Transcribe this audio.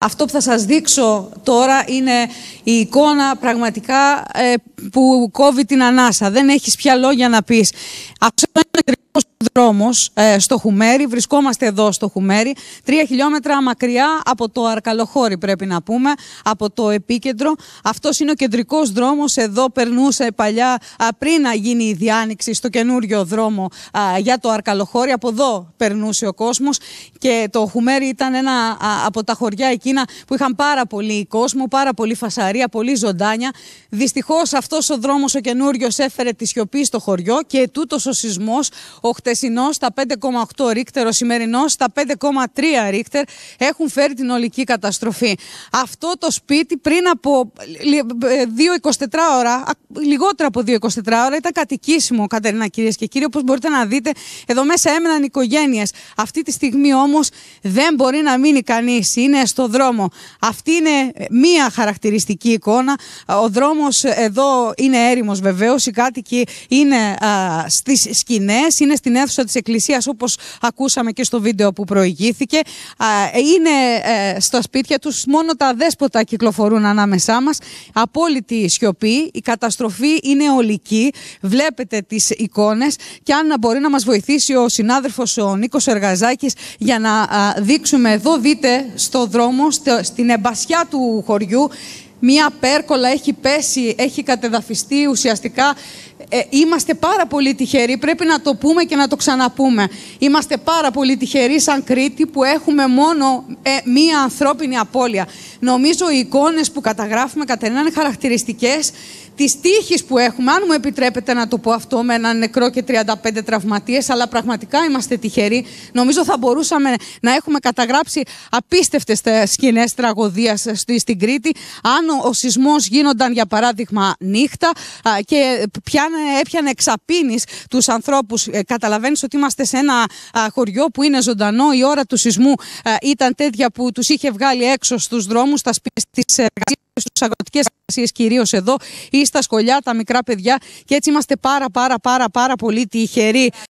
Αυτό που θα σας δείξω τώρα είναι η εικόνα πραγματικά ε, που κόβει την ανάσα. Δεν έχεις πια λόγια να πεις. Αυτό είναι ακριβώς δρόμος ε, στο Χουμέρι. Βρισκόμαστε εδώ στο Χουμέρι, τρία χιλιόμετρα μακριά από το Αρκαλοχώρι, πρέπει να πούμε, από το επίκεντρο. Αυτός είναι ο κεντρικός δρόμος. Εδώ περνούσε παλιά, πριν να γίνει η διάνοιξη στο καινούριο δρόμο για το Αρκαλοχώρι. Από εδώ περνούσε ο κόσμος και το Χουμέρι ήταν ένα α, από τα χωριά εκείνα που είχαν πάρα πολύ κόσμο, πάρα πολύ φασαρία, πολύ ζωντάνια. Δυστυχώς αυτός ο δρόμος ο καινούριος έφερε τη σιωπή στο χωριό και τούτος ο σεισμός χτεσινό στα 5,8 Ρίχτερ, ο σημερινό στα 5,3 Ρίχτερ έχουν φέρει την ολική καταστροφή. Αυτό το σπίτι πριν απο 2,24 ώρα, λιγότερα από 2,24 ώρα, ε, ήταν κατοικήσιμο, Κατερίνα, κυρίες και κύριοι. Όπως μπορείτε να δείτε, εδώ μέσα έμεναν οικογένειες. Αυτή τη στιγμή όμως δεν μπορεί να μείνει κανείς. Είναι στο δρόμο. Αυτή είναι μία χαρακτηριστική εικόνα. Ο δρόμος εδώ είναι έρημος βεβαίως. Οι κάτοικοι είναι στις σκηνές, είναι στην αίθουσα της Εκκλησίας, όπως ακούσαμε και στο βίντεο που προηγήθηκε. Είναι ε, στα σπίτια τους μόνο τα δέσποτα κυκλοφορούν ανάμεσά μας Απόλυτη σιωπή. Η καταστροφή είναι ολική. Βλέπετε τις εικόνες. Και αν μπορεί να μας βοηθήσει ο συνάδελφος ο Νίκος Εργαζάκης για να δείξουμε εδώ, δείτε στο δρόμο, στην εμπασιά του χωριού, Μία πέρκολα έχει πέσει, έχει κατεδαφιστεί ουσιαστικά. Ε, είμαστε πάρα πολύ τυχεροί, πρέπει να το πούμε και να το ξαναπούμε. Είμαστε πάρα πολύ τυχεροί σαν Κρήτη που έχουμε μόνο ε, μία ανθρώπινη απώλεια. Νομίζω οι εικόνες που καταγράφουμε καθένα είναι χαρακτηριστικές της τύχης που έχουμε, αν μου επιτρέπετε να το πω αυτό, με έναν νεκρό και 35 τραυματίες, αλλά πραγματικά είμαστε τυχεροί. Νομίζω θα μπορούσαμε να έχουμε καταγράψει απίστευτες σκηνές τραγωδίας στην Κρήτη, αν ο σεισμός γίνονταν για παράδειγμα νύχτα και πιάνε, έπιανε εξαπίνης τους ανθρώπους. Ε, Καταλαβαίνεις ότι είμαστε σε ένα χωριό που είναι ζωντανό. Η ώρα του σεισμού ήταν τέτοια που τους είχε βγάλει έξω στους δρόμους, στα σπίτια, στις εργασίες στους αγροτικές εργασίες, κυρίως εδώ ή στα σχολιά, τα μικρά παιδιά. Και έτσι είμαστε πάρα, πάρα, πάρα, πάρα πολύ τυχεροί